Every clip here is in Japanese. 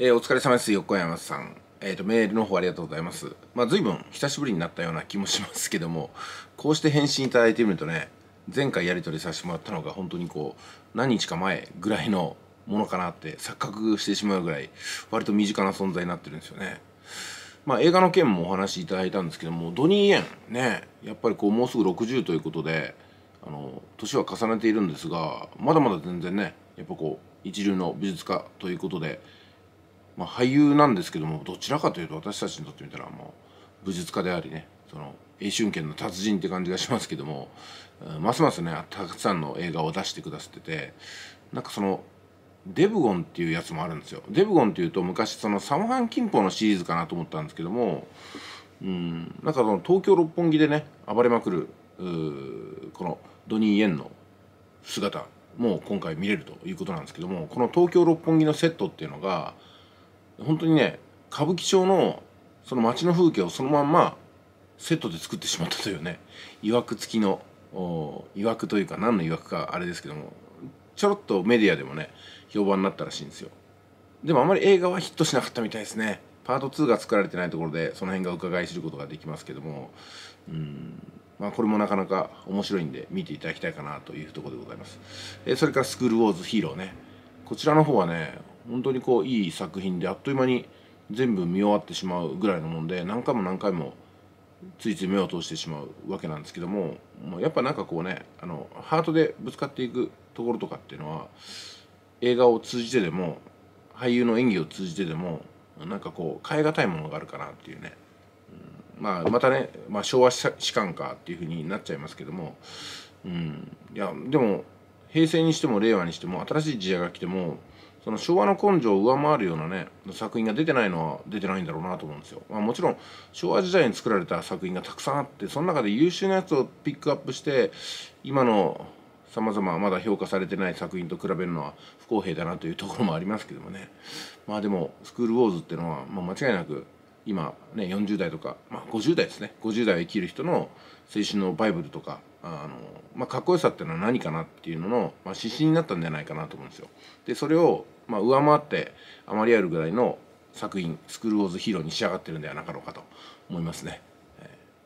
えー、お疲れ様です、横山さん。えっ、ー、と、メールの方ありがとうございます。まあ、随分久しぶりになったような気もしますけども、こうして返信いただいてみるとね、前回やり取りさせてもらったのが本当にこう、何日か前ぐらいのものかなって錯覚してしまうぐらい、割と身近な存在になってるんですよね。まあ、映画の件もお話いただいたんですけども、ドニー・イエン、ね、やっぱりこう、もうすぐ60ということで、あの、年は重ねているんですが、まだまだ全然ね、やっぱこう、一流の美術家ということで、まあ、俳優なんですけどもどちらかというと私たちにとってみたらもう武術家でありねその英春剣の達人って感じがしますけどもますますねたくさんの映画を出してくださっててなんかそのデブゴンっていうやつもあるんですよデブゴンっていうと昔そのサムハン・キンポのシリーズかなと思ったんですけどもうんなんかその東京六本木でね暴れまくるこのドニー・イエンの姿も今回見れるということなんですけどもこの東京六本木のセットっていうのが本当にね歌舞伎町のその街の風景をそのまんまセットで作ってしまったというねいわくつきのいわくというか何のいわくかあれですけどもちょろっとメディアでもね評判になったらしいんですよでもあまり映画はヒットしなかったみたいですねパート2が作られてないところでその辺が伺い知ることができますけどもうんまあこれもなかなか面白いんで見ていただきたいかなというところでございます、えそれからスクールウォーズヒーローねこちらの方はね本当にこういい作品であっという間に全部見終わってしまうぐらいのもんで何回も何回もついつい目を通してしまうわけなんですけどもやっぱなんかこうねあのハートでぶつかっていくところとかっていうのは映画を通じてでも俳優の演技を通じてでもなんかこう変え難いものがあるかなっていうね、うん、まあまたね、まあ、昭和史観かっていうふうになっちゃいますけども、うん、いやでも平成にしても令和にしても新しい時代が来てもその昭和の根性を上回るようなね作品が出てないのは出てないんだろうなと思うんですよ、まあ、もちろん昭和時代に作られた作品がたくさんあってその中で優秀なやつをピックアップして今のさまざままだ評価されてない作品と比べるのは不公平だなというところもありますけどもねまあでも「スクール・ウォーズ」っていうのは、まあ、間違いなく今、ね、40代とか、まあ、50代ですね50代を生きる人の青春のバイブルとかあの、まあ、かっこよさっていうのは何かなっていうのの、まあ、指針になったんじゃないかなと思うんですよ。でそれを、まあ、上回って余りあるぐらいの作品「スクール・ウォーズ・ヒーロー」に仕上がってるんではなかろうかと思いますね。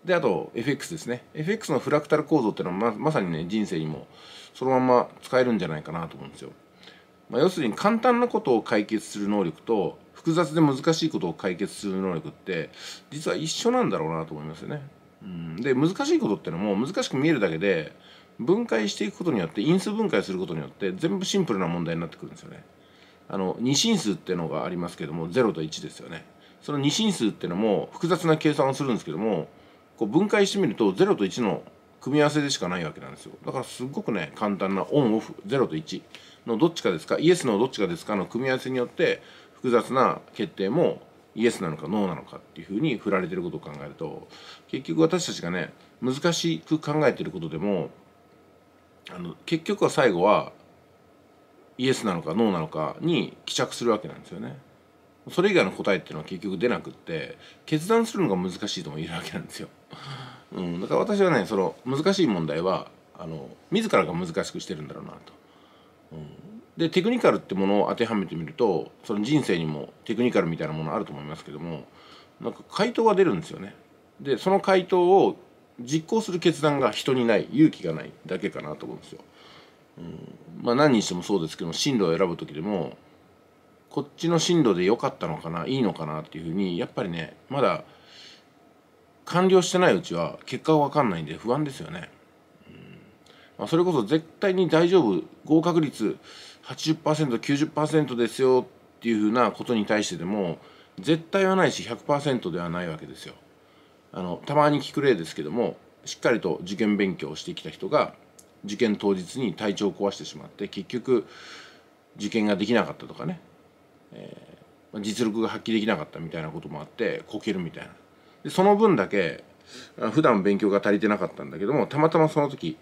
であと FX ですね FX のフラクタル構造っていうのはままさにね人生にもそのまま使えるんじゃないかなと思うんですよ。まあ、要するに簡単なことを解決する能力と複雑で難しいことを解決する能力って実は一緒なんだろうなと思いますよね。うん、で難しいことってのも難しく見えるだけで分解していくことによって因数分解することによって全部シンプルな問題になってくるんですよね。あの二進数ってのがありますけども0と1ですよね。その二進数ってのも複雑な計算をするんですけどもこう分解してみると0と1の組み合わせでしかないわけなんですよだからすごくね簡単なオンオフ0と1のどっちかですかイエスのどっちかですかの組み合わせによって複雑な決定もイエスなのかノーなのかっていうふうに振られてることを考えると結局私たちがね難しく考えてることでもあの結局は最後はイエスなのかノーなのかに帰着するわけなんですよね。それ以外の答えっていうのは結局出なくって決断するのが難しいとも言えるわけなんですよ。うん、だから私はねその難しい問題はあの自らが難しくしてるんだろうなと。うんでテクニカルってものを当てはめてみるとその人生にもテクニカルみたいなものあると思いますけどもなんか回答が出るんですよね。でその回答を実行する決断が人にない勇気がないだけかなと思うんですよ。うんまあ、何にしてもそうですけども進路を選ぶ時でもこっちの進路で良かったのかないいのかなっていうふうにやっぱりねまだ完了してないうちは結果が分かんないんで不安ですよね。まあ、それこそ絶対に大丈夫合格率 80%90% ですよっていうふうなことに対してでも絶対はないし100%ではないわけですよ。あのたまに聞く例ですけどもしっかりと受験勉強をしてきた人が受験当日に体調を壊してしまって結局受験ができなかったとかね、えー、実力が発揮できなかったみたいなこともあってこけるみたいなでその分だけ普段勉強が足りてなかったんだけどもたまたまその時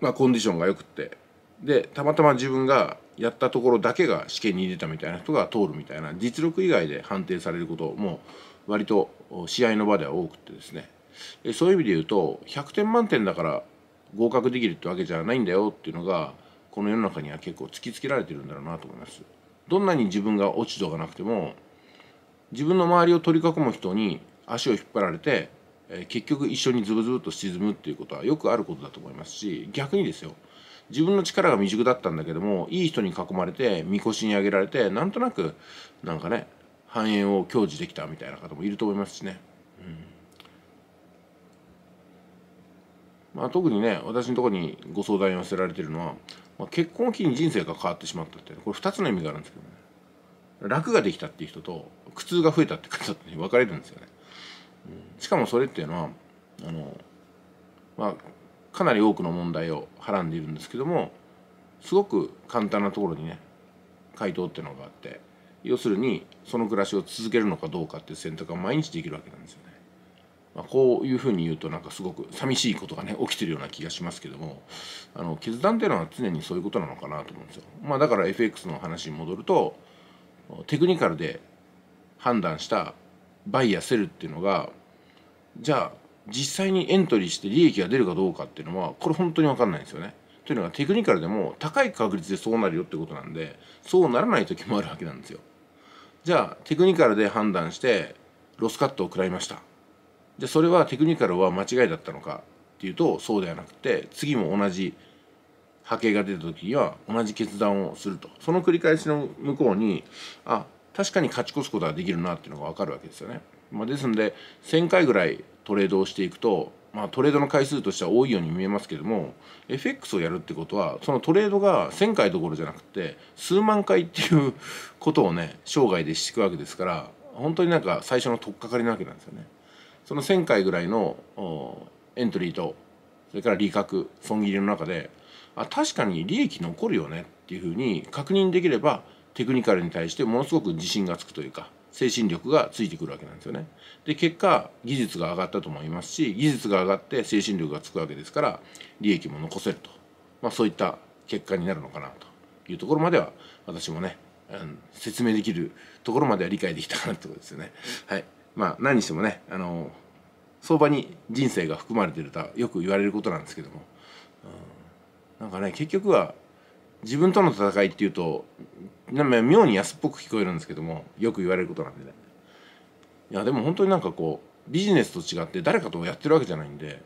まあ、コンディションが良くってでたまたま自分がやったところだけが試験に出たみたいな人が通るみたいな実力以外で判定されることも割と試合の場では多くてですねそういう意味で言うと100点満点だから合格できるってわけじゃないんだよっていうのがこの世の中には結構突きつけられてるんだろうなと思います。どんなに自分が落ち度がなくても自分の周りを取り囲む人に足を引っ張られてえ結局一緒にズブズブと沈むっていうことはよくあることだと思いますし逆にですよ自分の力が未熟だったんだけどもいい人に囲まれてみこしにあげられてなんとなくなんかね繁栄を享受できたみたいな方もいると思いますしね。うんまあ、特にね私のとこにご相談を寄せられてるのは、まあ、結婚を機に人生が変わってしまったってこれ2つの意味があるんですけどね楽ができたっていう人と苦痛が増えたって方に分かれるんですよね。しかもそれっていうのはあの、まあ、かなり多くの問題をはらんでいるんですけどもすごく簡単なところにね回答っていうのがあって要するにその暮らしを続けるのかどうかっていう選択が毎日できるわけなんですよね。まあ、こういうふうに言うとなんかすごく寂しいことがね起きてるような気がしますけどもあの決断っていうのは常にそういうことなのかなと思うんですよ。まあ、だから FX の話に戻るとテクニカルで判断したバイやセルっていうのがじゃあ実際にエントリーして利益が出るかどうかっていうのはこれ本当に分かんないんですよね。というのがテクニカルでも高い確率でそうなるよってことなんでそうならない時もあるわけなんですよ。じゃあテクニカルで判断してロスカットを食らいました。じゃそれはテクニカルは間違いだったのかっていうとそうではなくて次も同じ波形が出た時には同じ決断をするとその繰り返しの向こうにあ確かに勝ち越すことができるなっていうのが分かるわけですよね。まあ、ですので1,000回ぐらいトレードをしていくと、まあ、トレードの回数としては多いように見えますけども FX をやるってことはそのトレードが1,000回どころじゃなくて数万回っていうことをね生涯でしていくわけですから本当になんか最初の取っかかりなわけなんですよね。その1,000回ぐらいのエントリーとそれから利確損切りの中であ確かに利益残るよねっていうふうに確認できればテクニカルに対してものすごく自信がつくというか精神力がついてくるわけなんですよね。で結果技術が上がったと思いますし技術が上がって精神力がつくわけですから利益も残せると、まあ、そういった結果になるのかなというところまでは私もね、うん、説明できるところまでは理解できたかなってことですよね。はいまあ、何にしてもねあの相場に人生が含まれてるとはよく言われることなんですけども、うん、なんかね結局は自分との戦いっていうとな妙に安っぽく聞こえるんですけどもよく言われることなんでねいやでも本当になんかこうビジネスと違って誰かとやってるわけじゃないんで、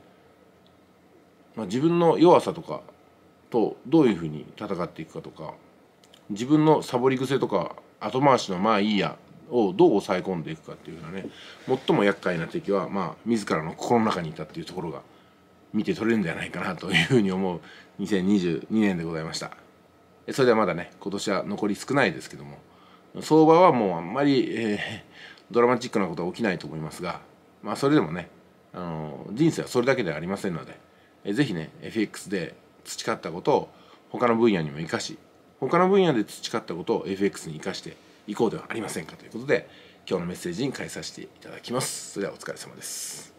まあ、自分の弱さとかとどういうふうに戦っていくかとか自分のサボり癖とか後回しのまあいいやをどう抑え込んでいくかっていうのはね最も厄介な敵はまあ自らの心の中にいたっていうところが見て取れるんじゃないかなというふうに思う2022年でございました。それではまだね今年は残り少ないですけども相場はもうあんまり、えー、ドラマチックなことは起きないと思いますが、まあ、それでもねあの人生はそれだけではありませんので、えー、ぜひね FX で培ったことを他の分野にも生かし他の分野で培ったことを FX に生かしていこうではありませんかということで今日のメッセージに変えさせていただきます。それではお疲れ様です。